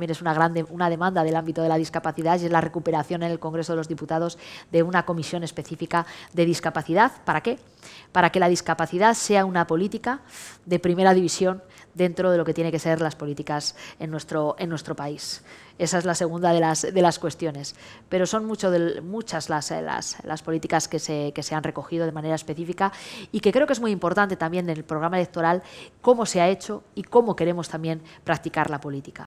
también es una, grande, una demanda del ámbito de la discapacidad y es la recuperación en el Congreso de los Diputados de una comisión específica de discapacidad. ¿Para qué? Para que la discapacidad sea una política de primera división dentro de lo que tiene que ser las políticas en nuestro, en nuestro país. Esa es la segunda de las, de las cuestiones. Pero son mucho muchas eh, las, las, políticas que se, han recogido de manera específica y que creo que es muy importante también en el programa electoral cómo se ha hecho y cómo queremos también practicar la política.